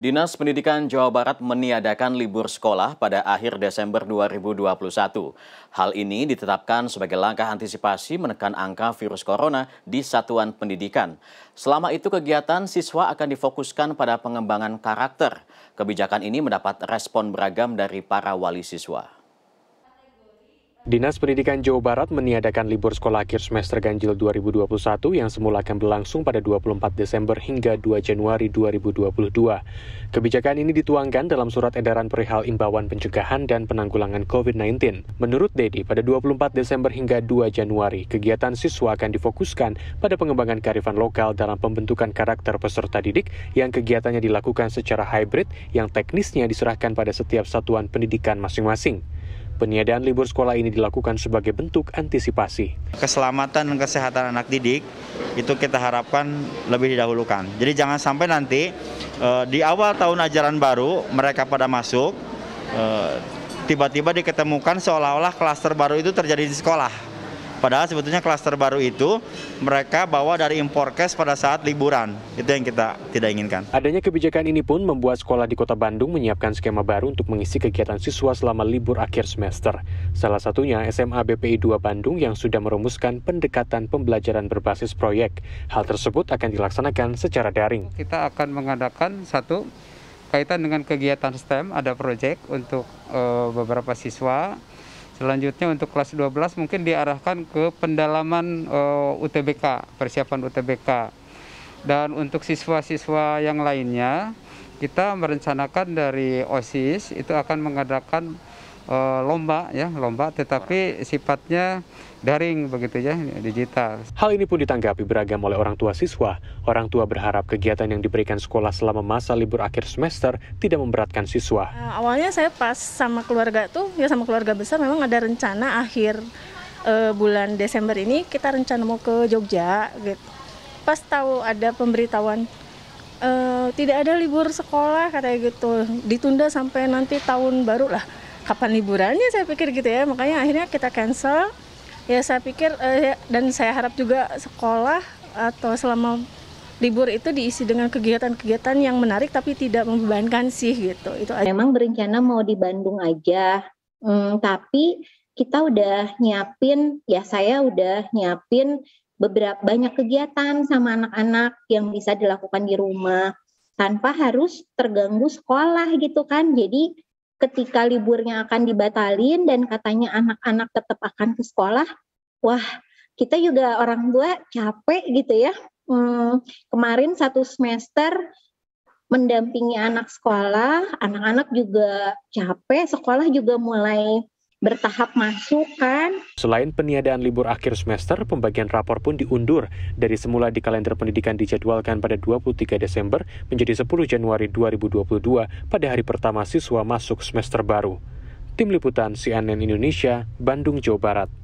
Dinas Pendidikan Jawa Barat meniadakan libur sekolah pada akhir Desember 2021. Hal ini ditetapkan sebagai langkah antisipasi menekan angka virus corona di satuan pendidikan. Selama itu kegiatan siswa akan difokuskan pada pengembangan karakter. Kebijakan ini mendapat respon beragam dari para wali siswa. Dinas Pendidikan Jawa Barat meniadakan libur sekolah akhir semester ganjil 2021 yang semula akan berlangsung pada 24 Desember hingga 2 Januari 2022. Kebijakan ini dituangkan dalam surat edaran perihal imbauan pencegahan dan penanggulangan COVID-19. Menurut Dedi, pada 24 Desember hingga 2 Januari, kegiatan siswa akan difokuskan pada pengembangan kearifan lokal dalam pembentukan karakter peserta didik yang kegiatannya dilakukan secara hybrid yang teknisnya diserahkan pada setiap satuan pendidikan masing-masing. Peniadaan libur sekolah ini dilakukan sebagai bentuk antisipasi. Keselamatan dan kesehatan anak didik itu kita harapkan lebih didahulukan. Jadi jangan sampai nanti uh, di awal tahun ajaran baru mereka pada masuk, uh, tiba-tiba diketemukan seolah-olah klaster baru itu terjadi di sekolah. Padahal sebetulnya klaster baru itu mereka bawa dari impor cash pada saat liburan. Itu yang kita tidak inginkan. Adanya kebijakan ini pun membuat sekolah di Kota Bandung menyiapkan skema baru untuk mengisi kegiatan siswa selama libur akhir semester. Salah satunya SMA BPI 2 Bandung yang sudah merumuskan pendekatan pembelajaran berbasis proyek. Hal tersebut akan dilaksanakan secara daring. Kita akan mengadakan satu kaitan dengan kegiatan STEM ada proyek untuk e, beberapa siswa Selanjutnya untuk kelas 12 mungkin diarahkan ke pendalaman uh, eh, UTBK, persiapan UTBK. Dan untuk siswa-siswa yang lainnya, kita merencanakan dari OSIS itu akan mengadakan Eh, lomba ya, lomba tetapi sifatnya daring begitu ya, digital. Hal ini pun ditanggapi beragam oleh orang tua siswa. Orang tua berharap kegiatan yang diberikan sekolah selama masa libur akhir semester tidak memberatkan siswa. Eh, awalnya saya pas sama keluarga tuh, ya sama keluarga besar memang ada rencana akhir uh, bulan Desember ini kita rencana mau ke Jogja gitu. Pas tahu ada pemberitahuan uh, tidak ada libur sekolah katanya gitu, ditunda sampai nanti tahun baru lah kapan liburannya saya pikir gitu ya makanya akhirnya kita cancel ya saya pikir eh, dan saya harap juga sekolah atau selama libur itu diisi dengan kegiatan-kegiatan yang menarik tapi tidak membebankan sih gitu itu aja. memang berencana mau di Bandung aja hmm, tapi kita udah nyiapin ya saya udah nyiapin beberapa banyak kegiatan sama anak-anak yang bisa dilakukan di rumah tanpa harus terganggu sekolah gitu kan jadi ketika liburnya akan dibatalin dan katanya anak-anak tetap akan ke sekolah, wah kita juga orang tua capek gitu ya. Hmm, kemarin satu semester mendampingi anak sekolah, anak-anak juga capek, sekolah juga mulai bertahap masuk kan. Selain peniadaan libur akhir semester, pembagian rapor pun diundur dari semula di kalender pendidikan dijadwalkan pada 23 Desember menjadi 10 Januari 2022 pada hari pertama siswa masuk semester baru. Tim Liputan CNN Indonesia, Bandung, Jawa Barat.